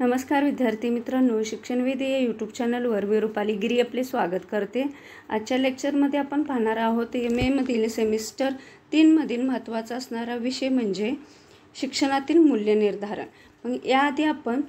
नमस्कार विद्यार्थी मित्रांनो शिक्षणविद या यूट्यूब चॅनलवर मी रुपाली गिरी आपले स्वागत करते आजच्या लेक्चरमध्ये आपण पाहणार आहोत एम एमधील सेमिस्टर तीनमधील महत्त्वाचा असणारा विषय म्हणजे शिक्षणातील मूल्यनिर्धारण मग याआधी आपण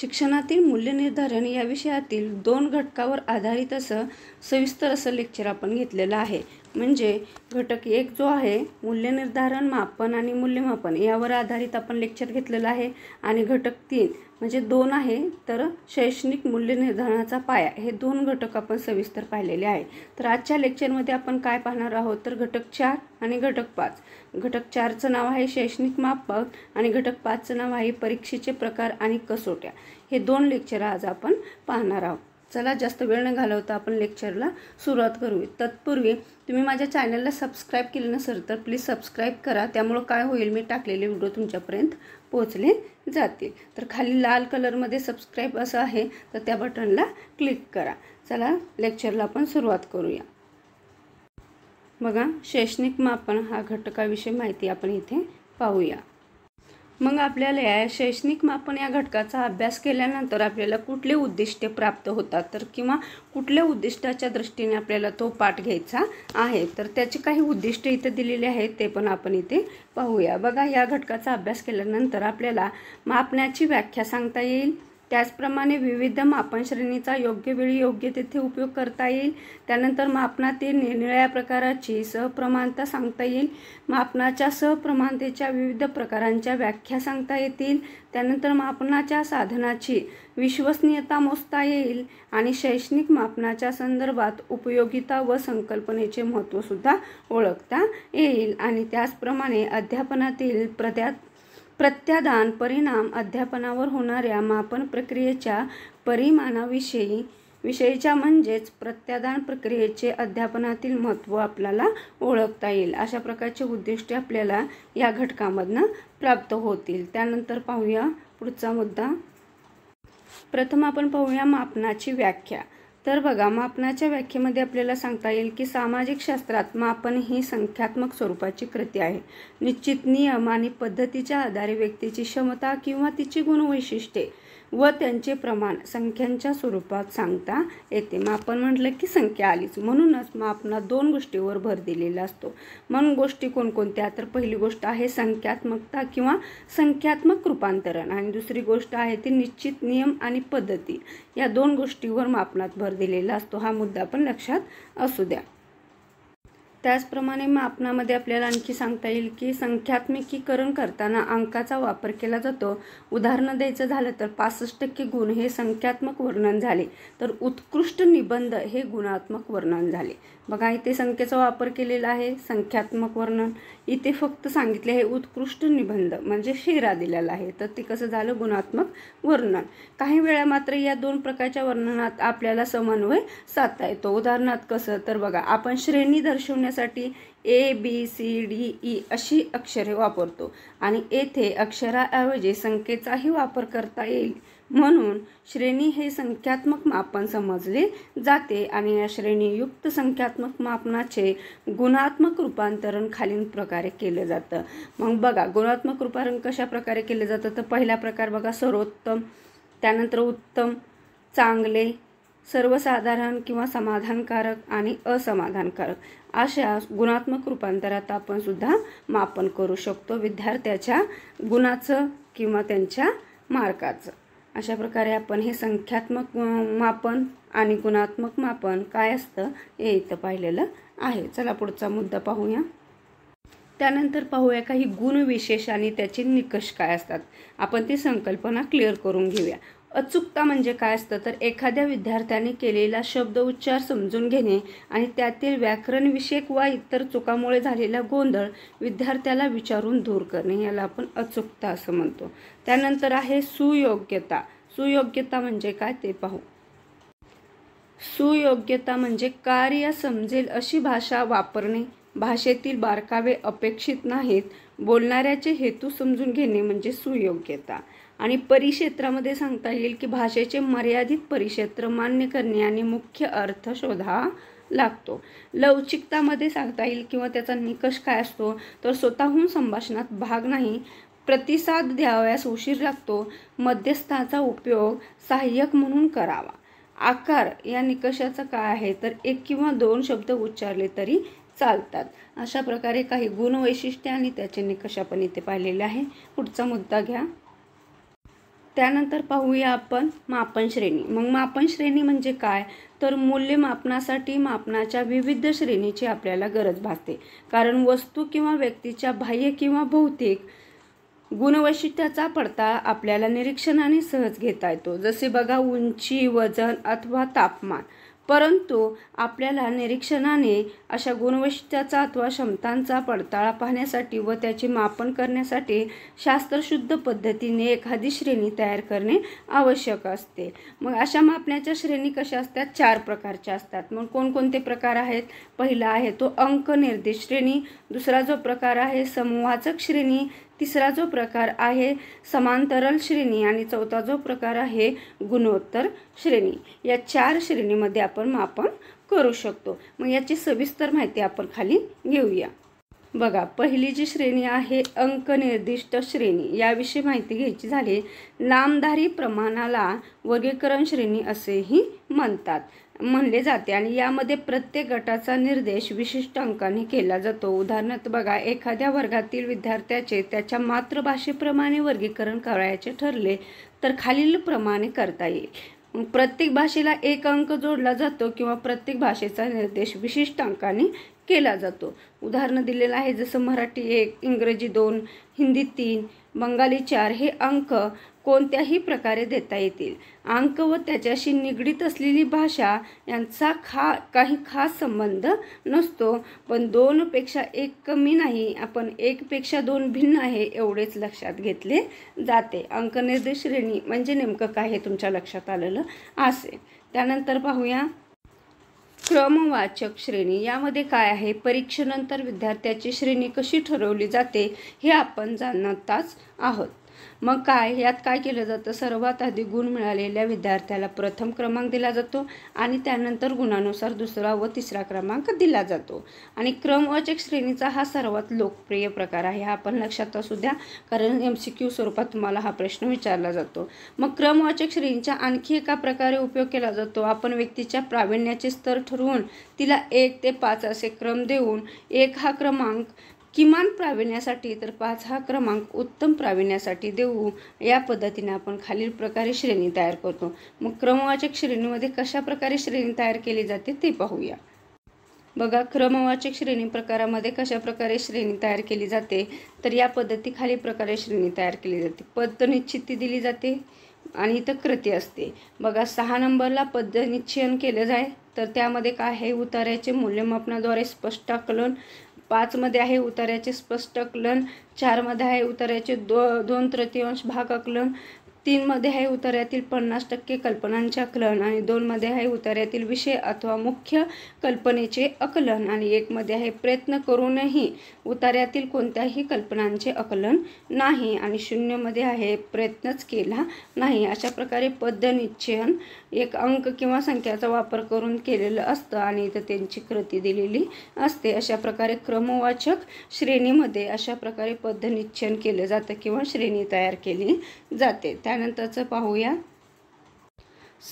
शिक्षणातील मूल्यनिर्धारण या विषयातील दोन घटकावर आधारित असं सविस्तर असं लेक्चर आपण घेतलेलं आहे म्हणजे घटक एक जो आहे मूल्यनिर्धारण मापन आणि मूल्यमापन यावर आधारित आपण लेक्चर घेतलेलं आहे आणि घटक तीन म्हणजे दोन आहे तर शैक्षणिक मूल्यनिर्धारणाचा पाया हे दोन घटक आपण सविस्तर पाहिलेले आहे तर आजच्या लेक्चरमध्ये आपण काय पाहणार आहोत तर घटक चार आणि घटक पाच घटक चारचं नाव आहे शैक्षणिक मापक आणि घटक पाचचं नाव आहे परीक्षेचे प्रकार आणि कसोट्या हे दोन लेक्चर आज आपण पाहणार आहोत चला जास्त वेळ न घालवता आपण लेक्चरला सुरुवात करूया तत्पूर्वी तुम्ही माझ्या चॅनलला सबस्क्राईब केलं नसेल तर प्लीज सबस्क्राईब करा त्यामुळं काय होईल मी टाकलेले व्हिडिओ तुमच्यापर्यंत पोहोचले जातील तर खाली लाल कलरमध्ये सबस्क्राईब असं आहे तर त्या बटनला क्लिक करा चला लेक्चरला आपण सुरुवात करूया बघा शैक्षणिक मापन हा घटकाविषयी माहिती आपण इथे पाहूया मग आपल्याला या शैक्षणिक मापन या घटकाचा अभ्यास केल्यानंतर आपल्याला कुठले उद्दिष्टे प्राप्त होतात तर किंवा कुठल्या उद्दिष्टाच्या दृष्टीने आपल्याला तो पाठ घ्यायचा आहे तर त्याची काही उद्दिष्टे इथे दिलेली आहेत ते पण आपण इथे पाहूया बघा या घटकाचा अभ्यास केल्यानंतर आपल्याला मापण्याची व्याख्या सांगता येईल त्याचप्रमाणे विविध मापन श्रेणीचा योग्य वेळी योग्य तेथे उपयोग करता येईल त्यानंतर मापनातील निरनिळ्या प्रकाराची सहप्रमाणता सांगता येईल मापनाच्या सहप्रमाणतेच्या विविध प्रकारांच्या व्याख्या सांगता येतील त्यानंतर मापनाच्या साधनाची विश्वसनीयता मोजता येईल आणि शैक्षणिक मापनाच्या संदर्भात उपयोगिता व संकल्पनेचे महत्त्वसुद्धा ओळखता येईल आणि त्याचप्रमाणे अध्यापनातील प्रद्या प्रत्यादान परिणाम अध्यापनावर होणाऱ्या मापन प्रक्रियेच्या परिमाणाविषयी विषयीच्या म्हणजेच प्रत्यादान प्रक्रियेचे अध्यापनातील महत्त्व आपल्याला ओळखता येईल अशा प्रकारचे उद्दिष्टे आपल्याला या घटकामधनं प्राप्त होतील त्यानंतर पाहूया पुढचा मुद्दा प्रथम आपण पाहूया मापनाची व्याख्या तर बघा मापनाच्या व्याख्येमध्ये आपल्याला सांगता येईल की सामाजिक शास्त्रात मापन ही संख्यात्मक स्वरूपाची कृती आहे निश्चित नियम आणि पद्धतीच्या आधारे व्यक्तीची क्षमता किंवा तिची गुणवैशिष्ट्ये व त्यांचे प्रमाण संख्यांच्या स्वरूपात सांगता येते मापन म्हटलं की संख्या आलीच म्हणूनच मापनात दोन गोष्टीवर भर दिलेला असतो मग गोष्टी कोणकोणत्या तर पहिली गोष्ट आहे संख्यात्मकता किंवा संख्यात्मक रूपांतरण आणि दुसरी गोष्ट आहे ती निश्चित नियम आणि पद्धती या दोन गोष्टीवर मापनात भर दिलेला असतो हा मुद्दा पण लक्षात असू द्या त्याचप्रमाणे मापनामध्ये आपल्याला आणखी सांगता येईल की संख्यात्मकीकरण करताना अंकाचा वापर केला जातो उदाहरणं द्यायचं झालं तर पासष्ट टक्के गुण हे संख्यात्मक वर्णन झाले तर उत्कृष्ट निबंध हे गुणात्मक वर्णन झाले बघा इथे संख्येचा वापर केलेला आहे संख्यात्मक वर्णन इथे फक्त सांगितले हे उत्कृष्ट निबंध म्हणजे शेरा दिलेला आहे तर ते कसं झालं गुणात्मक वर्णन काही वेळा मात्र या दोन प्रकारच्या वर्णनात आपल्याला समन्वय साधता येतो उदाहरणार्थ कसं तर बघा आपण श्रेणी दर्शवण्यासाठी A B C D E अशी अक्षरे वापरतो आणि येथे अक्षराऐवजी संख्येचाही वापर करता येईल म्हणून श्रेणी हे संख्यात्मक मापन समजले जाते आणि या श्रेणीयुक्त संख्यात्मक मापनाचे गुणात्मक रूपांतरण खालील प्रकारे केलं जातं मग बघा गुणात्मक रूपांतरण कशा प्रकारे केलं जातं तर पहिला प्रकार बघा सर्वोत्तम त्यानंतर उत्तम चांगले सर्वसाधारण किंवा समाधानकारक आणि असमाधानकारक अशा गुणात्मक रूपांतरात आपण सुद्धा मापन करू शकतो विद्यार्थ्याच्या गुणाचं किंवा त्यांच्या मार्काचं अशा प्रकारे आपण हे संख्यात्मक मापन आणि गुणात्मक मापन काय असतं हे इथं पाहिलेलं आहे चला पुढचा मुद्दा पाहूया त्यानंतर पाहूया काही गुणविशेष आणि त्याचे निकष काय असतात आपण ती संकल्पना क्लिअर करून घेऊया अचूकता म्हणजे काय असतं तर एखाद्या विद्यार्थ्याने केलेला शब्द उच्चार समजून घेणे आणि त्यातील व्याकरणविषयक वा इतर चुकामुळे झालेला गोंधळ विद्यार्थ्याला विचारून दूर करणे याला आपण अचूकता असं म्हणतो त्यानंतर आहे सुयोग्यता सुयोग्यता म्हणजे काय ते पाहू सुयोग्यता म्हणजे कार्य समजेल अशी भाषा वापरणे भाषेतील बारकावे अपेक्षित नाहीत बोलणाऱ्याचे हेतू समजून घेणे म्हणजे सुयोग्यता आणि परिक्षेत्रामध्ये सांगता येईल की भाषेचे मर्यादित परिक्षेत्र मान्य करणे आणि मुख्य अर्थ शोधा लागतो लवचिकतामध्ये सांगता येईल किंवा त्याचा निकष काय असतो तर स्वतःहून संभाषणात भाग नाही प्रतिसाद द्यावयास उशीर लागतो मध्यस्थाचा उपयोग सहाय्यक म्हणून करावा आकार या निकषाचा काय आहे तर एक किंवा दोन शब्द उच्चारले तरी चालतात अशा प्रकारे काही गुणवैशिष्ट्य आणि त्याचे निकष आपण इथे पाहिलेले आहे पुढचा मुद्दा घ्या त्यानंतर पाहूया आपण मापन श्रेणी मग मापन श्रेणी म्हणजे काय तर मूल्यमापनासाठी मापनाच्या विविध श्रेणीची आपल्याला गरज भासते कारण वस्तू किंवा व्यक्तीच्या बाह्य किंवा भौतिक गुणवैशिष्ट्याचा पडता आपल्याला निरीक्षणाने सहज घेता येतो जसे बघा उंची वजन अथवा तापमान परंतु आपल्याला निरीक्षणाने अशा गुणवैशिष्ट्याचा अथवा क्षमतांचा पडताळा पाहण्यासाठी व त्याचे मापन करण्यासाठी शास्त्रशुद्ध पद्धतीने एखादी श्रेणी तयार करणे आवश्यक असते मग अशा मापण्याच्या श्रेणी कशा असतात चार प्रकारच्या असतात मग कोणकोणते प्रकार आहेत पहिला आहे तो अंक निर्देश श्रेणी दुसरा जो प्रकार आहे समूहाचक श्रेणी तिसरा जो प्रकार आहे समांतरल श्रेणी आणि चौथा जो प्रकार आहे गुणोत्तर श्रेणी या चार श्रेणीमध्ये आपण मापन करू शकतो मग याची सविस्तर माहिती आपण खाली घेऊया बघा पहिली जी श्रेणी आहे अंक निर्दिष्ट श्रेणी याविषयी माहिती घ्यायची झाली लांबधारी प्रमाणाला वर्गीकरण श्रेणी असेही म्हणतात म्हणले जाते आणि यामध्ये प्रत्येक गटाचा निर्देश विशिष्ट अंकाने केला जातो उदाहरणार्थ बघा एखाद्या वर्गातील विद्यार्थ्याचे त्याच्या मातृभाषेप्रमाणे वर्गीकरण करायचे ठरले तर खालीलप्रमाणे करता येईल प्रत्येक भाषेला एक अंक जोडला जातो किंवा प्रत्येक भाषेचा निर्देश विशिष्ट अंकाने केला जातो उदाहरणं दिलेलं आहे जसं मराठी एक इंग्रजी दोन हिंदी तीन बंगाली चार हे अंक कोणत्याही प्रकारे देता येतील अंक व त्याच्याशी निगडीत असलेली भाषा यांचा खा काही खास संबंध नसतो पण दोनपेक्षा एक कमी नाही आपण एकपेक्षा दोन भिन्न आहे एवढेच लक्षात घेतले जाते अंकनिर्देश श्रेणी म्हणजे नेमकं काय हे तुमच्या लक्षात आलेलं असेल त्यानंतर पाहूया क्रमवाचक श्रेणी यामध्ये काय आहे परीक्षेनंतर विद्यार्थ्याची श्रेणी कशी ठरवली जाते हे आपण जाणताच आहोत मग काय यात काय केलं जातं सर्वात आधी गुण मिळालेल्या विद्यार्थ्याला प्रथम क्रमांक दिला जातो आणि त्यानंतर गुणानुसार दुसरा व तिसरा क्रमांक दिला जातो आणि क्रमवाचक श्रेणीचा हा सर्वात लोकप्रिय प्रकार आहे हा आपण लक्षात असू द्या कारण एम सी क्यू स्वरूपात तुम्हाला हा प्रश्न विचारला जातो मग क्रमवाचक श्रेणीचा आणखी एका प्रकारे उपयोग केला जातो आपण व्यक्तीच्या प्रावीण्याचे स्तर ठरवून तिला एक ते पाच असे क्रम देऊन एक हा क्रमांक किमान प्राविण्यासाठी तर पाच हा क्रमांक उत्तम प्राविण्यासाठी देऊ या पद्धतीने आपण खालील प्रकारे श्रेणी तयार करतो मग क्रमवाचक श्रेणीमध्ये कशा प्रकारे श्रेणी तयार केली जाते ते पाहूया बघा क्रमवाचक श्रेणी प्रकारामध्ये कशा प्रकारे श्रेणी तयार केली जाते तर या पद्धती खाली प्रकारे श्रेणी तयार केली जाते पद्धनिश्चिती दिली जाते आणि इथं कृती असते बघा सहा नंबरला पद्धनिश्चयन केलं जाय तर त्यामध्ये काय आहे उतारायचे मूल्यमापनाद्वारे स्पष्ट आकलन पाचमध्ये आहे उतार्याचे स्पष्ट आकलन चारमध्ये आहे उतार्याचे दो दोन तृतीयांश भाग आकलन तीनमध्ये आहे उतार्यातील पन्नास टक्के कल्पनांचे आकलन आणि दोनमध्ये आहे उतार्यातील विषय अथवा मुख्य कल्पनेचे आकलन आणि एकमध्ये आहे प्रयत्न करूनही उतार्यातील कोणत्याही कल्पनांचे आकलन नाही आणि शून्यमध्ये आहे प्रयत्नच केला नाही अशा प्रकारे पद्य निश्चयन एक अंक किंवा संख्याचा वापर करून केलेलं असतं आणि इथं त्यांची कृती दिलेली असते अशा प्रकारे क्रमवाचक श्रेणीमध्ये अशा प्रकारे पद्य निश्चयन केलं जातं किंवा श्रेणी तयार केली जाते त्या त्यानंतरचं पाहूया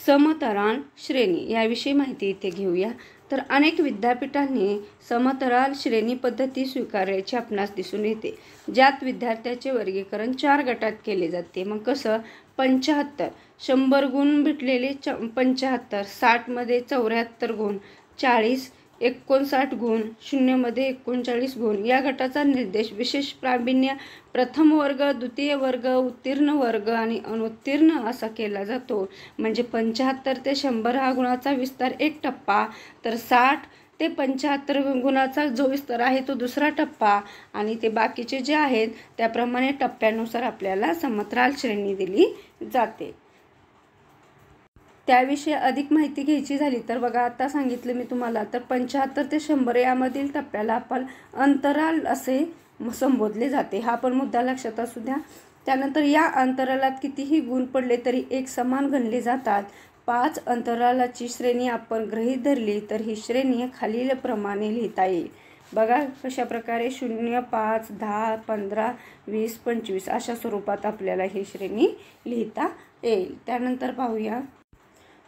समतराल श्रेणी याविषयी माहिती इथे घेऊया तर अनेक विद्यापीठांनी समतराल श्रेणी पद्धती स्वीकारायची आपणास दिसून येते ज्यात विद्यार्थ्याचे वर्गीकरण चार गटात केले जाते मग कसं पंचाहत्तर शंभर गुण भेटलेले च पंच्याहत्तर साठमध्ये चौऱ्याहत्तर गुण चाळीस एकोणसाठ गुण शून्यमध्ये एकोणचाळीस गुण या गटाचा निर्देश विशेष प्राविण्य प्रथम वर्ग द्वितीय वर्ग उत्तीर्ण वर्ग आणि अनुत्तीर्ण असा केला जातो म्हणजे पंच्याहत्तर ते शंभर हा गुणाचा विस्तार एक टप्पा तर साठ ते पंच्याहत्तर गुणाचा जो विस्तार आहे तो दुसरा टप्पा आणि ते बाकीचे जे आहेत त्याप्रमाणे टप्प्यानुसार आपल्याला समत्राल श्रेणी दिली जाते त्याविषयी अधिक माहिती घ्यायची झाली तर बघा आता सांगितलं मी तुम्हाला तर पंच्याहत्तर ते शंभर यामधील टप्प्याला आपण अंतराल असे संबोधले जाते हा पण मुद्दा लक्षात असू द्या त्यानंतर या अंतरालात कितीही गुण पडले तरी एक समान गणले जातात पाच अंतरालाची श्रेणी आपण गृहीत धरली तर ही श्रेणी खालीलप्रमाणे लिहिता येईल बघा कशा प्रकारे शून्य पाच दहा पंधरा वीस पंचवीस अशा स्वरूपात आपल्याला ही श्रेणी लिहिता येईल त्यानंतर पाहूया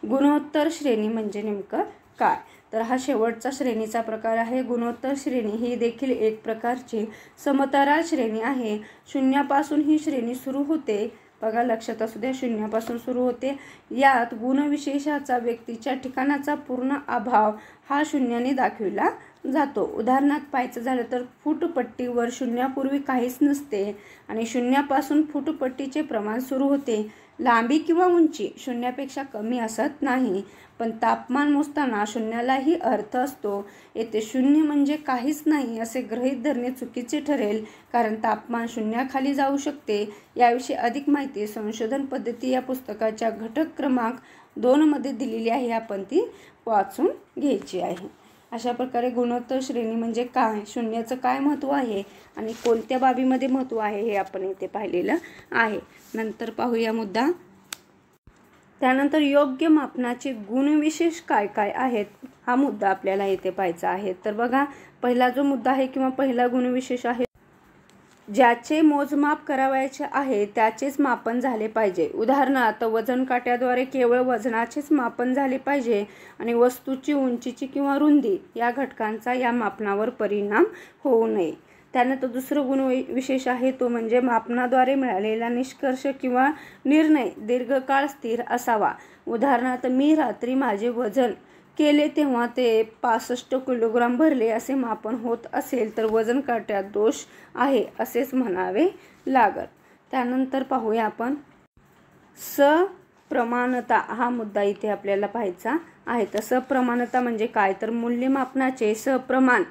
गुणोत्तर श्रेणी म्हणजे नेमकं काय तर हा शेवटचा श्रेणीचा प्रकार आहे गुणोत्तर श्रेणी ही देखील एक प्रकारची समतारा श्रेणी आहे शून्यापासून ही श्रेणी सुरू होते बघा लक्षात असू द्या शून्यापासून सुरू होते यात गुणविशेषाचा व्यक्तीच्या ठिकाणाचा पूर्ण अभाव हा शून्याने दाखविला जातो उदाहरणार्थ पाहायचं झालं तर फुटपट्टीवर शून्यापूर्वी काहीच नसते आणि शून्यापासून फुटपट्टीचे प्रमाण सुरू होते लांबी किंवा उंची शून्यापेक्षा कमी असत नाही पण तापमान मोजताना शून्यालाही अर्थ असतो येथे शून्य म्हणजे काहीच नाही असे गृहीत धरणे चुकीचे ठरेल कारण तापमान शून्याखाली जाऊ शकते याविषयी अधिक माहिती संशोधन पद्धती या पुस्तकाच्या घटक क्रमांक दोनमध्ये दिलेली आहे आपण ती वाचून घ्यायची आहे अशा प्रकारे गुणोत्तर श्रेणी म्हणजे काय शून्याचं काय महत्त्व आहे आणि कोणत्या बाबीमध्ये महत्त्व आहे हे आपण इथे पाहिलेलं आहे नंतर पाहूया मुद्दा त्यानंतर योग्य मापनाचे गुणविशेष काय काय आहेत हा मुद्दा आपल्याला येथे पाहायचा आहे तर बघा पहिला जो मुद्दा आहे किंवा पहिला गुणविशेष आहे ज्याचे मोजमाप करावायचे आहे त्याचेच मापन झाले पाहिजे उदाहरणार्थ वजन काट्याद्वारे केवळ वजनाचेच मापन झाले पाहिजे आणि वस्तूची उंचीची किंवा रुंदी या घटकांचा या मापनावर परिणाम होऊ नये त्यानंतर दुसरं गुण विशेष आहे तो म्हणजे मापनाद्वारे मिळालेला निष्कर्ष किंवा निर्णय दीर्घकाळ स्थिर असावा उदाहरणार्थ मी रात्री माझे वजन केले तेव्हा ते पासष्ट किलोग्राम भरले असे मापन होत असेल तर वजन काट्यात दोष आहे असेच म्हणावे लागत त्यानंतर पाहूया आपण सप्रमाणता हा मुद्दा इथे आपल्याला पाहायचा आहे तर सप्रमाणता म्हणजे काय तर मूल्यमापनाचे सप्रमाण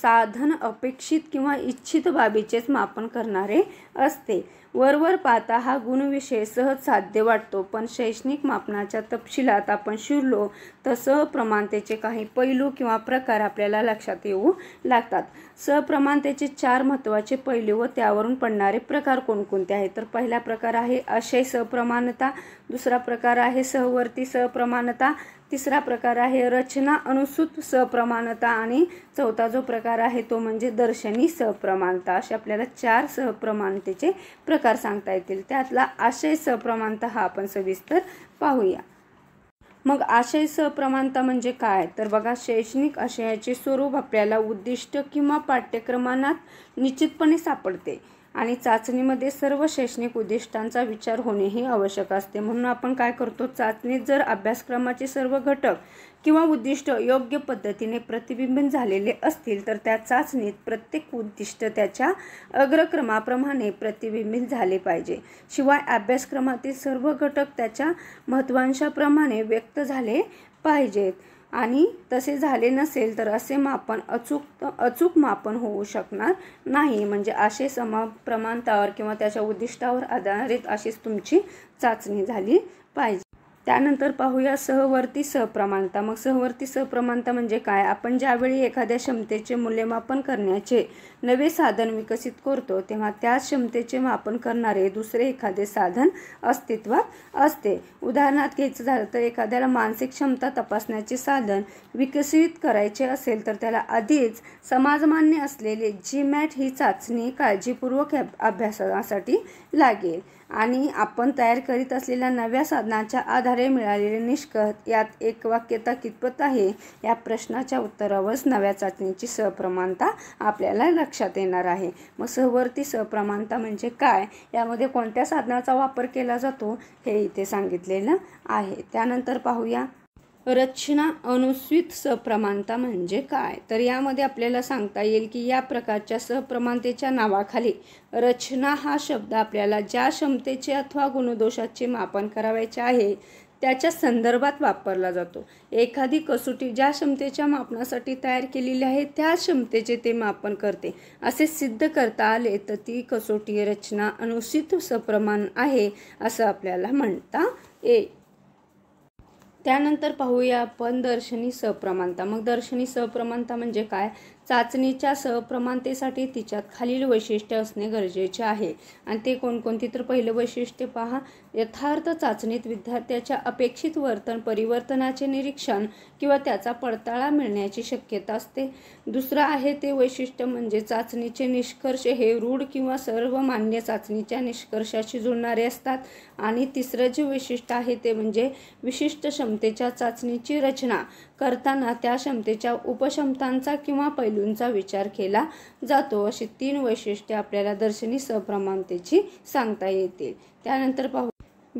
साधन अपेक्षित किंवा इच्छित बाबीचेच मापन करणारे असते वरवर पाहता हा गुणविषय सहज साध्य वाटतो पण शैक्षणिक मापनाच्या तपशिलात आपण शिरलो तर सप्रमाणतेचे काही पैलू किंवा प्रकार आपल्याला लक्षात येऊ लागतात सहप्रमाणतेचे चार महत्त्वाचे पैलू व त्यावरून पडणारे प्रकार कोणकोणते आहेत तर पहिला प्रकार आहे अशय सहप्रमाणता दुसरा प्रकार आहे सहवर्ती सहप्रमाणता तिसरा प्रकार आहे रचना अनुसूत सहप्रमाणता आणि चौथा जो प्रकार आहे तो म्हणजे दर्शनी सहप्रमाणता असे आपल्याला चार सहप्रमाणतेचे प्रकार प्रकार सांगता येतील त्यातला आशय सप्रमाणता हा आपण सविस्तर पाहूया मग आशय सप्रमाणता म्हणजे काय तर बघा शैक्षणिक आशयाचे स्वरूप आपल्याला उद्दिष्ट किंवा पाठ्यक्रमानात निश्चितपणे सापडते आणि चाचणीमध्ये सर्व शैक्षणिक उद्दिष्टांचा विचार होणेही आवश्यक असते म्हणून आपण काय करतो चाचणीत जर अभ्यासक्रमाचे सर्व घटक किंवा उद्दिष्ट योग्य पद्धतीने प्रतिबिंबित झालेले असतील तर त्या चाचणीत प्रत्येक उद्दिष्ट त्याच्या अग्रक्रमाप्रमाणे प्रतिबिंबित झाले पाहिजे शिवाय अभ्यासक्रमातील सर्व घटक त्याच्या महत्त्वांशाप्रमाणे व्यक्त झाले पाहिजेत आणि तसे झाले नसेल तर असे मापन अचूक अचूक मापन होऊ शकणार नाही म्हणजे असे समा प्रमाणतावर किंवा त्याच्या उद्दिष्टावर आधारित अशीच तुमची चाचणी झाली पाहिजे त्यानंतर पाहूया सहवर्ती सहप्रमाणता मग सहवर्ती सहप्रमाणता म्हणजे काय आपण ज्यावेळी एखाद्या क्षमतेचे मूल्यमापन करण्याचे नवे साधन विकसित करतो तेव्हा त्या क्षमतेचे मापन करणारे दुसरे एखादे साधन अस्तित्वात असते उदाहरणार्थ घ्यायचं झालं तर एखाद्याला मानसिक क्षमता तपासण्याचे साधन विकसित करायचे असेल तर त्याला आधीच समाजमान्य असलेले जी मॅट ही चाचणी काळजीपूर्वक अभ्यासासाठी लागेल आणि आपण तयार करीत असलेल्या नव्या साधनाच्या आधारे प्रकारे मिळालेले निष्कर्ष यात एक वाक्यता कितपत आहे या प्रश्नाच्या उत्तरावरच नव्या चाचणीची सहप्रमाणता आपल्याला लक्षात येणार आहे मग सहवर्ती सहप्रमाणता म्हणजे काय यामध्ये कोणत्या साधनाचा वापर केला जातो हे इथे सांगितलेलं आहे त्यानंतर पाहूया रचना अनुस्वित सप्रमाणता म्हणजे काय तर यामध्ये आपल्याला सांगता येईल की या प्रकारच्या सप्रमाणतेच्या नावाखाली रचना हा शब्द आपल्याला ज्या क्षमतेचे अथवा गुणदोषाचे मापन करावायचे आहे त्याच्या संदर्भात वापरला जातो एखादी कसोटी ज्या क्षमतेच्या मापनासाठी तयार केलेली आहे त्या क्षमतेचे ते मापन करते असे सिद्ध करता आले तर ती कसोटी रचना अनुसित सप्रमाण आहे असं आपल्याला म्हणता येईल त्यानंतर पाहूया आपण दर्शनी सप्रमाणता मग दर्शनी सप्रमाणता म्हणजे काय चाचणीच्या सहप्रमाणतेसाठी तिच्यात खालील वैशिष्ट्य असणे गरजेचे आहे आणि ते कोणकोणती तर पहिलं वैशिष्ट्य पहा यथार्थ चाचणीत विद्यार्थ्याच्या अपेक्षित वर्तन परिवर्तनाचे निरीक्षण किंवा त्याचा पडताळा मिळण्याची शक्यता असते दुसरं आहे ते वैशिष्ट्य म्हणजे चाचणीचे निष्कर्ष हे रूढ किंवा सर्वमान्य चाचणीच्या निष्कर्षाशी जुळणारे असतात आणि तिसरं जे वैशिष्ट्य आहे ते म्हणजे विशिष्ट क्षमतेच्या चाचणीची रचना करताना त्या क्षमतेच्या उपक्षमतांचा किंवा पैलू पैलूंचा विचार केला जातो अशी तीन वैशिष्ट्ये आपल्याला दर्शनी सप्रमाणतेची सांगता येतील त्यानंतर पाहू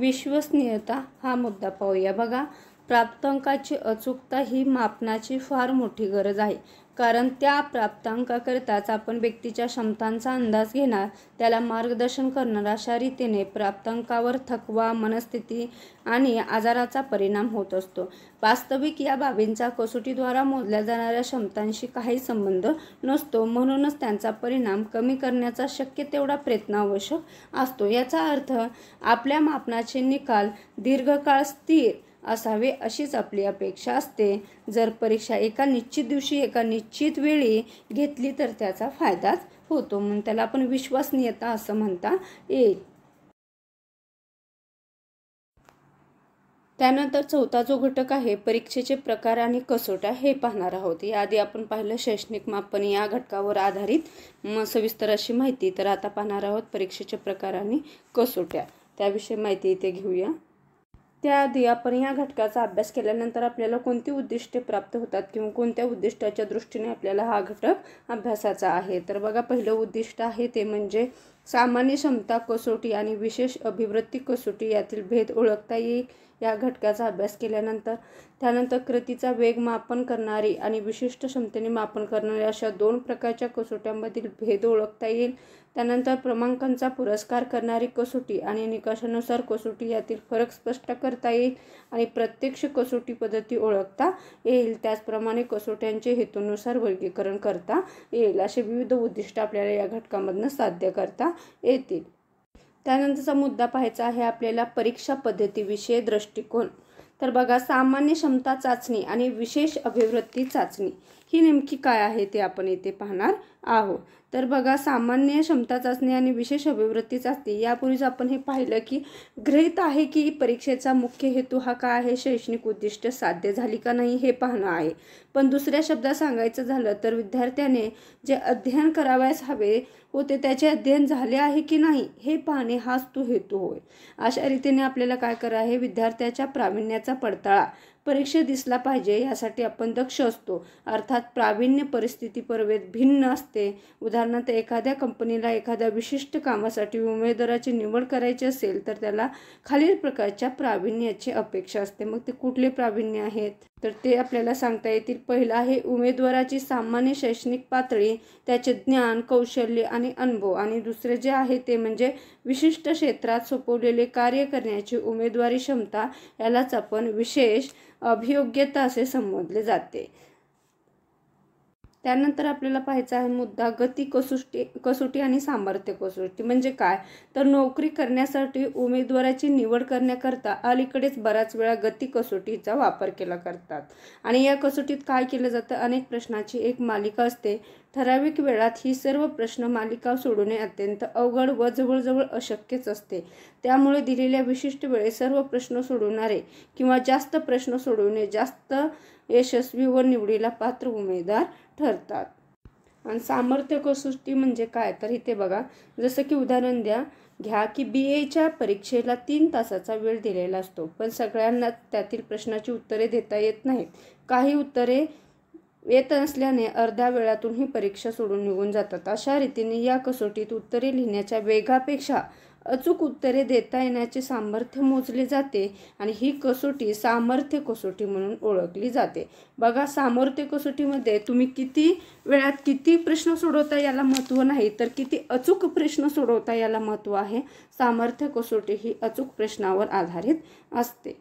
विश्वसनीयता हा मुद्दा पाहूया बघा प्राप्तांकाची अचूकता ही मापनाची फार मोठी गरज आहे कारण त्या प्राप्तांकाकरताच आपण व्यक्तीच्या क्षमतांचा अंदाज घेणार त्याला मार्गदर्शन करणार अशा रीतीने प्राप्तांकावर थकवा मनस्थिती आणि आजाराचा परिणाम होत असतो वास्तविक या बाबींचा कसोटीद्वारा मोजल्या जाणाऱ्या क्षमतांशी काही संबंध नसतो म्हणूनच त्यांचा परिणाम कमी करण्याचा शक्य तेवढा प्रयत्न आवश्यक असतो याचा अर्थ आपल्या मापनाचे निकाल दीर्घकाळ स्थिर असावे अशीच आपली अपेक्षा असते जर परीक्षा एका निश्चित दिवशी एका निश्चित वेळी घेतली तर त्याचा फायदाच होतो म्हणून त्याला आपण विश्वसनीयता असं म्हणता येईल त्यानंतर चौथा जो घटक आहे परीक्षेचे प्रकार आणि कसोट्या हे पाहणार आहोत याआधी आपण पाहिलं शैक्षणिक मापन या घटकावर आधारित सविस्तर अशी माहिती तर आता पाहणार आहोत परीक्षेचे प्रकार आणि कसोट्या त्याविषयी माहिती इथे घेऊया त्याआधी आपण या घटकाचा अभ्यास केल्यानंतर आपल्याला कोणती उद्दिष्टे प्राप्त होतात किंवा कोणत्या उद्दिष्टाच्या दृष्टीने आपल्याला हा घटक अभ्यासाचा आहे तर बघा पहिलं उद्दिष्ट आहे ते म्हणजे सामान्य क्षमता कसोटी आणि विशेष अभिवृत्ती कसोटी यातील भेद ओळखता येईल या घटकाचा अभ्यास केल्यानंतर त्यानंतर कृतीचा वेग मापन करणारी आणि विशिष्ट क्षमतेने मापन करणारी अशा दोन प्रकारच्या कसोट्यांमधील भेद ओळखता येईल त्यानंतर क्रमांकांचा पुरस्कार करणारी कसोटी आणि निकषानुसार कसोटी यातील फरक स्पष्ट करता येईल आणि प्रत्यक्ष कसोटी पद्धती ओळखता येईल त्याचप्रमाणे कसोट्यांचे हेतूनुसार वर्गीकरण करता येईल असे विविध उद्दिष्ट आपल्याला या घटकामधनं साध्य करता येतील त्यानंतरचा मुद्दा पाहायचा आहे आपल्याला परीक्षा पद्धतीविषयी दृष्टिकोन तर बघा सामान्य क्षमता चाचणी आणि विशेष अभिवृत्ती चाचणी ही नेमकी काय आहे ते आपण येथे पाहणार आहोत तर बघा सामान्य क्षमता चाचणी आणि विशेष अभिवृत्ती चाचणी यापूर्वीच आपण हे पाहिलं की ग्रहित आहे की परीक्षेचा मुख्य हेतू हा काय आहे शैक्षणिक उद्दिष्ट साध्य झाली का नाही हे पाहणं आहे पण दुसऱ्या शब्दात सांगायचं झालं तर विद्यार्थ्याने जे अध्ययन करावयास हवे होते त्याचे अध्ययन झाले आहे की नाही हे पाहणे हाच तो हेतू होय अशा रीतीने आपल्याला काय करा आहे विद्यार्थ्याच्या प्रावीण्याचा पडताळा परीक्षा दिसला पाहिजे यासाठी आपण दक्ष असतो अर्थात प्रावीण्य परिस्थिती परवेत भिन्न असते उदाहरणार्थ एखाद्या कंपनीला एखाद्या विशिष्ट कामासाठी उमेदवाराची निवड करायची असेल तर त्याला खालील प्रकारच्या प्रावीण्याची अपेक्षा असते मग ते कुठले प्रावीण्य आहेत तर ते आपल्याला सांगता येतील पहिलं आहे उमेदवाराची सामान्य शैक्षणिक पातळी त्याचे ज्ञान कौशल्य आणि अनुभव आणि दुसरे जे आहे ते म्हणजे विशिष्ट क्षेत्रात सोपवलेले कार्य करण्याची उमेदवारी क्षमता यालाच आपण विशेष अभियोग्यता असे संबोधले जाते त्यानंतर आपल्याला पाहायचा आहे मुद्दा गती कसुष्टी कसोटी आणि सामर्थ्य कसोटी म्हणजे काय तर नोकरी करण्यासाठी उमेदवाराची निवड करण्याकरता अलीकडेच बऱ्याच वेळा गती कसोटीचा वापर केला करतात आणि या कसोटीत काय केलं जातं अनेक प्रश्नाची एक मालिका असते ठराविक वेळात ही सर्व प्रश्न मालिका सोडवणे अत्यंत अवघड व जवळजवळ अशक्यच असते त्यामुळे दिलेल्या विशिष्ट वेळेत सर्व प्रश्न सोडवणारे किंवा जास्त प्रश्न सोडवणे जास्त यशस्वी व निवडीला पात्र उमेदवार ठरतात आणि सामर्थ्य कसोष्टी म्हणजे काय तर इथे बघा जसं की उदाहरण द्या घ्या की बी एच्या परीक्षेला तीन तासाचा वेळ दिलेला असतो पण सगळ्यांना त्यातील प्रश्नाची उत्तरे देता येत नाहीत काही उत्तरे येत असल्याने अर्ध्या वेळातून ही परीक्षा सोडून निघून जातात अशा रीतीने या कसोटीत उत्तरे लिहिण्याच्या वेगापेक्षा अचूक उत्तरे देता येण्याचे सामर्थ्य मोजले जाते आणि ही कसोटी सामर्थ्य कसोटी म्हणून ओळखली जाते बघा सामर्थ्य कसोटीमध्ये तुम्ही किती वेळात किती प्रश्न सोडवता याला महत्त्व नाही तर किती अचूक प्रश्न सोडवता याला महत्त्व आहे सामर्थ्य कसोटी ही अचूक प्रश्नावर आधारित असते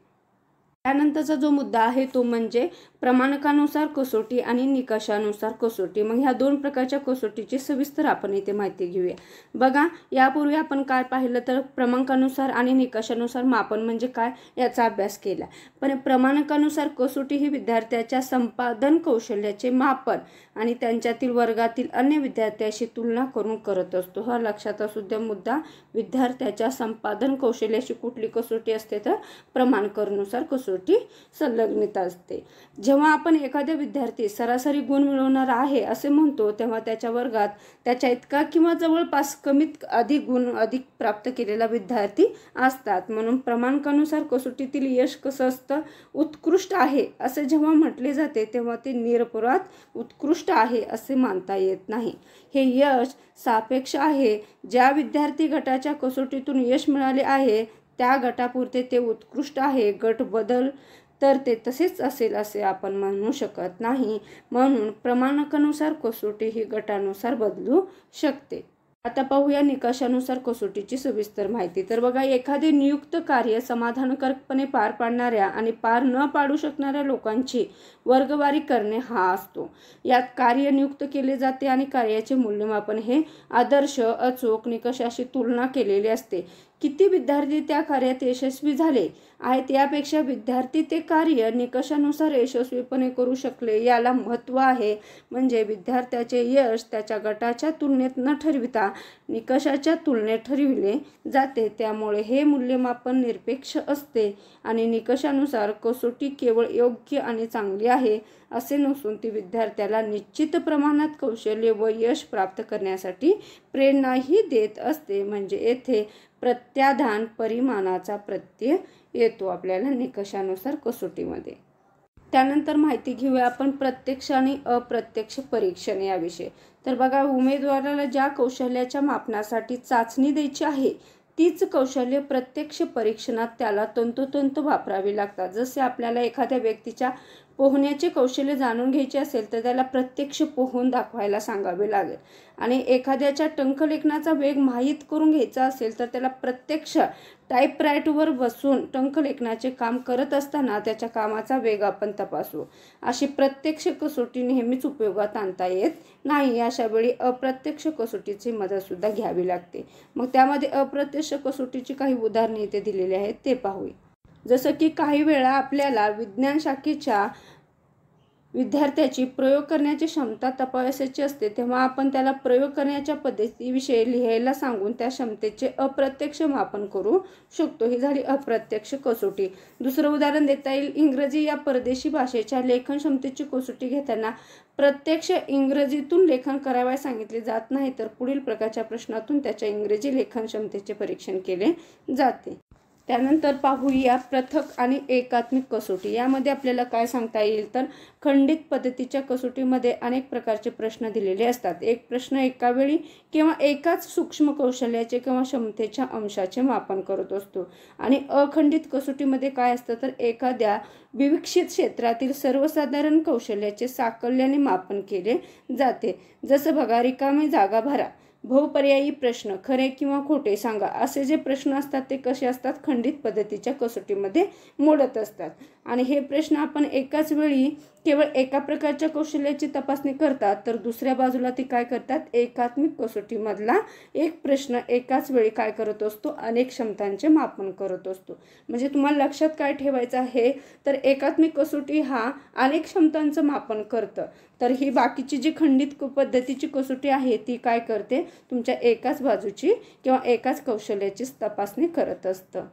त्यानंतरचा जो मुद्दा आहे तो म्हणजे प्रमाणकानुसार कसोटी आणि निकषानुसार कसोटी मग ह्या दोन प्रकारच्या कसोटीची सविस्तर आपण इथे माहिती घेऊया बघा यापूर्वी आपण काय पाहिलं तर प्रमाणकानुसार आणि निकषानुसार मापन म्हणजे काय याचा अभ्यास केला पण प्रमाणकानुसार कसोटी ही विद्यार्थ्याच्या संपादन कौशल्याचे मापन आणि त्यांच्यातील वर्गातील अन्य विद्यार्थ्याशी तुलना करून करत असतो हा लक्षात असू द्या मुद्दा विद्यार्थ्याच्या संपादन कौशल्याशी कुठली कसोटी असते तर प्रमाणकानुसार कसोटी संलग्नित असते जेव्हा आपण एखाद्या विद्यार्थी सरासरी गुण मिळवणारा आहे असे म्हणतो तेव्हा त्याच्या वर्गात त्याच्या इतका किंवा जवळपास कमीत अधिक गुण अधिक प्राप्त केलेला विद्यार्थी असतात म्हणून प्रमाणकानुसार कसोटीतील यश कसं असतं उत्कृष्ट आहे असे जेव्हा म्हटले जाते तेव्हा ते निरपुरात उत्कृष्ट आहे असे मानता येत नाही हे यश सापेक्ष आहे ज्या विद्यार्थी गटाच्या कसोटीतून यश मिळाले आहे त्या गटापुरते ते उत्कृष्ट आहे गट बदल तर ते तसेच असेल असे आपण म्हणू शकत नाही म्हणून प्रमाणकानुसार कसोटी ही गटानुसार बदलू शकते आता पाहूया निकषानुसार कसोटीची सविस्तर माहिती तर बघा एखादे नियुक्त कार्य समाधानकारकपणे पार पाडणाऱ्या आणि पार न पाडू शकणाऱ्या लोकांची वर्गवारी करणे हा असतो यात कार्य नियुक्त केले जाते आणि कार्याचे मूल्यमापन हे आदर्श अचूक निकषाशी तुलना केलेली असते किती विद्यार्थी त्या कार्यात यशस्वी झाले आहेत यापेक्षा विद्यार्थी ते कार्य निकषानुसार यशस्वीपणे करू शकले याला महत्त्व आहे म्हणजे विद्यार्थ्याचे यश त्याच्या गटाच्या तुलनेत न ठरविता निकषाच्या तुलनेत ठरविले जाते त्यामुळे हे मूल्यमापन निरपेक्ष असते आणि निकषानुसार कसोटी केवळ योग्य आणि चांगली आहे असे नसून ती विद्यार्थ्याला निश्चित प्रमाणात कौशल्य व यश प्राप्त करण्यासाठी प्रेरणाही देत असते म्हणजे येथे प्रत्याधान परिमाणाचा प्रत्यय येतो आपल्याला निकषानुसार कसोटीमध्ये त्यानंतर माहिती घेऊया आपण प्रत्यक्ष आणि अप्रत्यक्ष परीक्षण याविषयी तर बघा उमेदवाराला ज्या कौशल्याच्या मापनासाठी चाचणी द्यायची आहे तीच कौशल्य प्रत्यक्ष परीक्षणात त्याला तंतोतंत वापरावी लागतात जसे आपल्याला एखाद्या व्यक्तीच्या पोहण्याचे कौशल्य जाणून घ्यायचे असेल तर त्याला प्रत्यक्ष पोहून दाखवायला सांगावे लागेल आणि एखाद्याच्या टंकलेखनाचा वेग माहीत करून घ्यायचा असेल तर त्याला प्रत्यक्ष टाईपराईटवर बसून टंकलेखनाचे काम करत असताना त्याच्या कामाचा वेग आपण तपासू अशी प्रत्यक्ष कसोटी नेहमीच उपयोगात आणता येत नाही अशा वेळी अप्रत्यक्ष कसोटीची मदतसुद्धा घ्यावी लागते मग त्यामध्ये अप्रत्यक्ष कसोटीची काही उदाहरणे इथे दिलेली आहेत ते पाहूया जसं की काही वेळा आपल्याला विज्ञान शाखेच्या विद्यार्थ्याची प्रयोग करण्याची क्षमता तपासायची असते तेव्हा आपण त्याला प्रयोग करण्याच्या पद्धतीविषयी लिहायला सांगून त्या क्षमतेचे अप्रत्यक्ष मापन करू शकतो ही झाली अप्रत्यक्ष कसोटी दुसरं उदाहरण देता येईल इंग्रजी या परदेशी भाषेच्या लेखन क्षमतेची कसोटी घेताना प्रत्यक्ष इंग्रजीतून लेखन करावयास सांगितले जात नाही तर पुढील प्रकारच्या प्रश्नातून त्याच्या इंग्रजी लेखन क्षमतेचे परीक्षण केले जाते त्यानंतर पाहूया पृथक आणि एकात्मिक कसोटी यामध्ये आपल्याला काय सांगता येईल तर खंडित पद्धतीच्या कसोटीमध्ये अनेक प्रकारचे प्रश्न दिलेले असतात एक प्रश्न एकावेळी किंवा एकाच सूक्ष्म कौशल्याचे किंवा क्षमतेच्या अंशाचे मापन करत असतो आणि अखंडित कसोटीमध्ये काय असतं तर एखाद्या विविक्षित क्षेत्रातील सर्वसाधारण कौशल्याचे साकल्याने मापन केले जाते जसं बघा रिकामी जागा भरा बहुपर्यायी प्रश्न खरे किंवा खोटे सांगा असे जे प्रश्न असतात ते कसे असतात खंडित पद्धतीच्या कसोटीमध्ये मोडत असतात आणि हे प्रश्न आपण एकाच वेळी केवळ एका प्रकारच्या कौशल्याची तपासणी करतात तर दुसऱ्या बाजूला ती काय करतात एकात्मिक कसोटीमधला एक प्रश्न एकाच वेळी काय करत असतो अनेक क्षमतांचे मापन करत असतो म्हणजे तुम्हाला लक्षात काय ठेवायचं आहे तर एकात्मिक कसोटी हा अनेक क्षमतांचं मापन करतं तर ही बाकीची जी खंडित पद्धतीची कसोटी आहे ती काय करते तुमच्या एकाच बाजूची किंवा एकाच कौशल्याची तपासणी करत असतं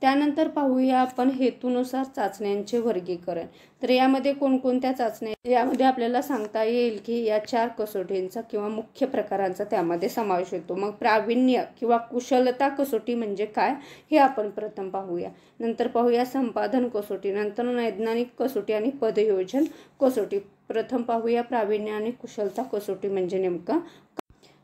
त्यानंतर पाहूया आपण हेतूनुसार चाचण्यांचे वर्गीकरण तर यामध्ये कोणकोणत्या चाचण्या यामध्ये आपल्याला सांगता येईल की या चार कसोटींचा किंवा मुख्य प्रकारांचा त्यामध्ये समावेश होतो मग प्रावीण्य किंवा कुशलता कसोटी म्हणजे काय हे आपण प्रथम पाहूया नंतर पाहूया संपादन कसोटी नंतर वैज्ञानिक कसोटी आणि पदयोजन कसोटी प्रथम पाहूया प्रावीण्य आणि कुशलता कसोटी म्हणजे नेमकं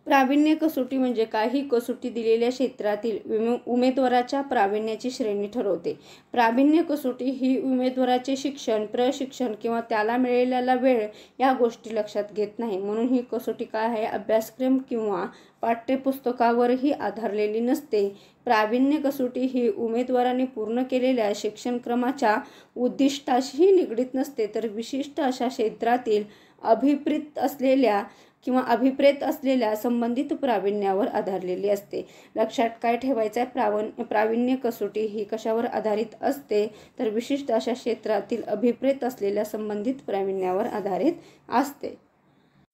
प्रावीण्य कसोटी म्हणजे काय ही कसोटी दिलेल्या क्षेत्रातील उमेदवाराच्या प्रावीण्याची श्रेणी ठरवते प्रावीण्य कसोटी ही उमेदवाराचे शिक्षण प्रशिक्षण किंवा त्याला मिळालेला वेळ या गोष्टी लक्षात घेत नाही म्हणून ही कसोटी काय आहे अभ्यासक्रम किंवा पाठ्यपुस्तकावरही आधारलेली नसते प्रावीण्य कसोटी ही उमेदवाराने पूर्ण केलेल्या शिक्षणक्रमाच्या उद्दिष्टाशीही निगडीत नसते तर विशिष्ट अशा क्षेत्रातील अभिप्रित असलेल्या किंवा अभिप्रेत असलेल्या संबंधित प्रावीण्यावर आधारलेली असते लक्षात काय ठेवायचं आहे प्रावण प्रावीण्य कसोटी ही कशावर आधारित असते तर विशिष्ट अशा क्षेत्रातील अभिप्रेत असलेल्या संबंधित प्रावीण्यावर आधारित असते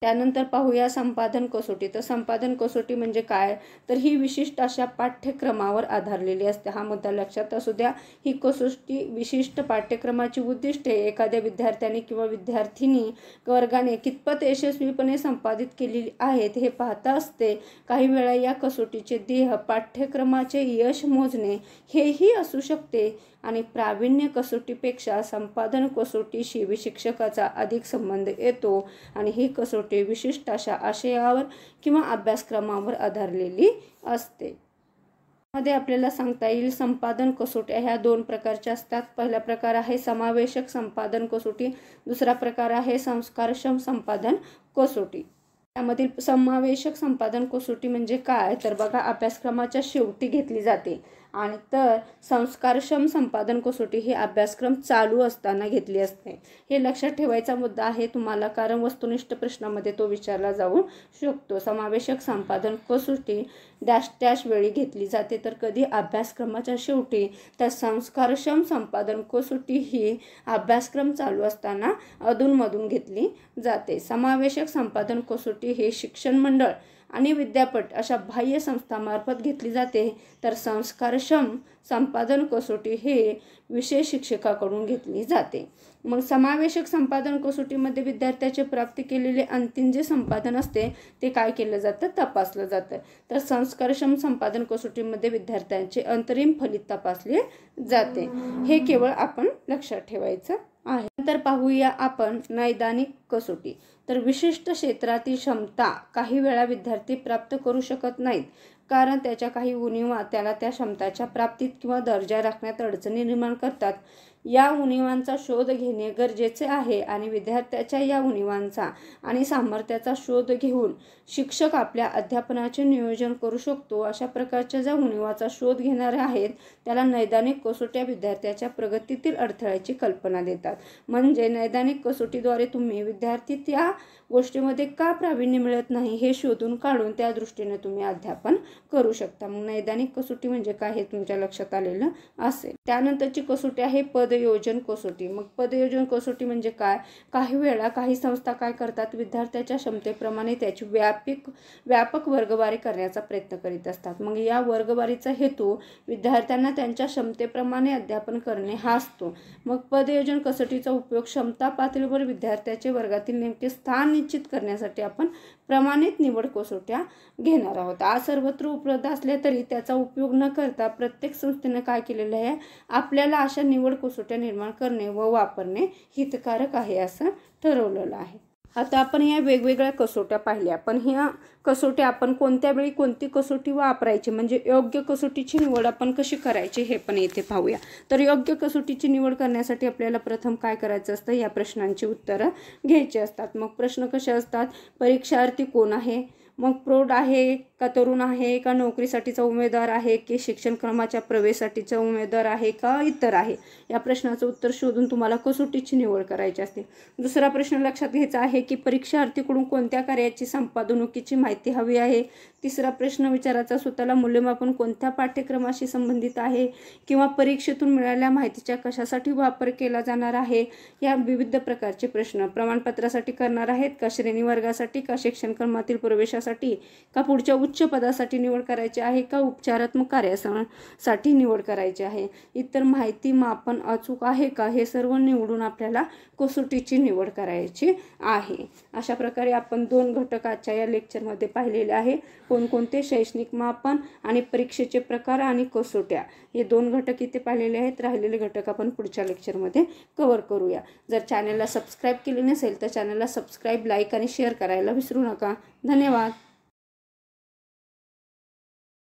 त्यानंतर पाहूया संपादन कसोटी तर संपादन कसोटी म्हणजे काय तर ही विशिष्ट अशा पाठ्यक्रमावर आधारलेली असते हा मुद्दा लक्षात असू द्या ही कसोटी विशिष्ट पाठ्यक्रमाची उद्दिष्टे एखाद्या विद्यार्थ्याने किंवा विद्यार्थिनी वर्गाने कितपत यशस्वीपणे संपादित केलेली आहेत हे पाहता असते काही वेळा या कसोटीचे देह पाठ्यक्रमाचे यश मोजणे हेही असू शकते आणि प्रावीण्य कसोटीपेक्षा संपादन कसोटीशी विशिक्षकाचा अधिक संबंध येतो आणि ही कसोटी विशिष्ट अशा आशयावर किंवा अभ्यासक्रमावर आधारलेली असते मध्ये आपल्याला सांगता येईल संपादन कसोट्या ह्या दोन प्रकारच्या असतात पहिला प्रकार आहे समावेशक संपादन कसोटी दुसरा प्रकार आहे संस्कारक्षम संपादन कसोटी त्यामधील समावेशक संपादन कसोटी म्हणजे काय तर बघा अभ्यासक्रमाच्या शेवटी घेतली जाते आणि तर संस्कारक्षम संपादन कसोटी हे अभ्यासक्रम चालू असताना घेतली असते हे लक्षात ठेवायचा मुद्दा आहे तुम्हाला कारण वस्तुनिष्ठ प्रश्नामध्ये तो विचारला जाऊ शकतो समावेशक संपादन कसोटी डॅश डॅश वेळी घेतली जाते तर कधी अभ्यासक्रमाच्या शेवटी तर संस्कारक्षम संपादन कसोटी ही अभ्यासक्रम चालू असताना अधूनमधून घेतली जाते समावेशक संपादन कसोटी हे शिक्षण मंडळ आणि विद्यापीठ अशा बाह्य संस्थामार्फत घेतली जाते तर संस्कारक्षम संपादन कसोटी हे विशेष शिक्षकाकडून घेतली जाते मग समावेशक संपादन कसोटीमध्ये विद्यार्थ्याचे प्राप्त केलेले अंतिम जे संपादन असते ते काय केलं जातं तपासलं जातं तर संस्कारक्षम संपादन कसोटीमध्ये विद्यार्थ्यांचे अंतरिम फलित तपासले जाते हे केवळ आपण लक्षात ठेवायचं आहे नंतर पाहूया आपण नैदानिक कसोटी तर विशिष्ट क्षेत्रातील क्षमता काही वेळा विद्यार्थी प्राप्त करू शकत नाहीत कारण त्याच्या काही उणीवा त्याला त्या क्षमताच्या प्राप्तीत किंवा दर्जा राखण्यात अडचणी निर्माण करतात या उणिवांचा शोध घेणे गरजेचे आहे आणि विद्यार्थ्याच्या या उणिवांचा आणि सामर्थ्याचा शोध घेऊन शिक्षक आपल्या अध्यापनाचे नियोजन करू शकतो अशा प्रकारच्या ज्या उणिवाचा शोध घेणाऱ्या आहेत त्याला नैदानिक कसोट्या विद्यार्थ्याच्या प्रगतीतील अडथळ्याची कल्पना देतात म्हणजे नैदानिक कसोटीद्वारे तुम्ही विद्यार्थी त्या गोष्टीमध्ये का प्रावीण्य मिळत नाही हे शोधून काढून त्या दृष्टीने तुम्ही अध्यापन करू शकता मग नैदानिक कसोटी म्हणजे काय हे तुमच्या लक्षात आलेलं असेल त्यानंतरची कसोटी आहे पद पदयोजन कसोटी मग पदयोजन कसोटी म्हणजे काय काही वेळा काही संस्था काय करतात विद्यार्थ्याच्या क्षमतेप्रमाणे त्याची व्यापक व्यापक वर्गवारी करण्याचा प्रयत्न करीत असतात मग या वर्गवारीचा हेतू विद्यार्थ्यांना त्यांच्या क्षमतेप्रमाणे अध्यापन करणे हा असतो मग पदयोजन कसोटीचा उपयोग क्षमता पातळीवर विद्यार्थ्याचे वर्गातील नेमके स्थान निश्चित करण्यासाठी आपण प्रमाणित निवड कसोट्या घेणार आहोत आज सर्वत्र उपलब्ध असले तरी त्याचा उपयोग न करता प्रत्येक संस्थेनं काय केलेलं आहे आपल्याला अशा निवड कसोट्या निर्माण करणे व वापरणे हितकारक आहे असं ठरवलेलं आहे आता आपण ह्या वेगवेगळ्या कसोट्या पाहिल्या पण ह्या कसोट्या आपण कोणत्या वेळी कोणती कसोटी वापरायची म्हणजे योग्य कसोटीची निवड आपण कशी करायची हे पण येथे पाहूया तर योग्य कसोटीची निवड करण्यासाठी आपल्याला प्रथम काय करायचं असतं या प्रश्नांची उत्तरं घ्यायची असतात मग प्रश्न कसे असतात परीक्षार्थी कोण आहे मग प्रौढ आहे का तरुण आहे का नोकरीसाठीचा उमेदवार आहे की शिक्षण क्रमाच्या प्रवेशासाठीचा उमेदवार आहे का इतर आहे या प्रश्नाचं उत्तर शोधून तुम्हाला कसोटीची निवड करायची असते दुसरा प्रश्न लक्षात घ्यायचा आहे की परीक्षार्थीकडून कोणत्या कार्याची संपादनुकीची माहिती हवी आहे तिसरा प्रश्न विचाराचा स्वतःला मूल्यमापन कोणत्या पाठ्यक्रमाशी संबंधित आहे किंवा परीक्षेतून मिळालेल्या माहितीच्या कशासाठी वापर केला जाणार आहे या विविध प्रकारचे प्रश्न प्रमाणपत्रासाठी करणार आहेत का श्रेणी वर्गासाठी का शिक्षण क्रमातील प्रवेशासाठी का पुढच्या उच्च पदासाठी निवड करायची आहे का उपचारात्मक कार्यासाठी निवड करायची आहे इतर माहिती मापन अचूक आहे का हे सर्व निवडून आपल्याला कसोटीची निवड करायची आहे अशा प्रकारे आपण दोन घटकाच्या या लेक्चरमध्ये पाहिलेले आहे कोणकोणते शैक्षणिक मापन आणि परीक्षेचे प्रकार आणि कसोट्या हे दोन घटक इथे पाहिलेले आहेत राहिलेले घटक आपण पुढच्या लेक्चरमध्ये कवर करूया जर चॅनलला सबस्क्राईब केली नसेल तर चॅनलला सबस्क्राईब लाईक आणि शेअर करायला विसरू नका धन्यवाद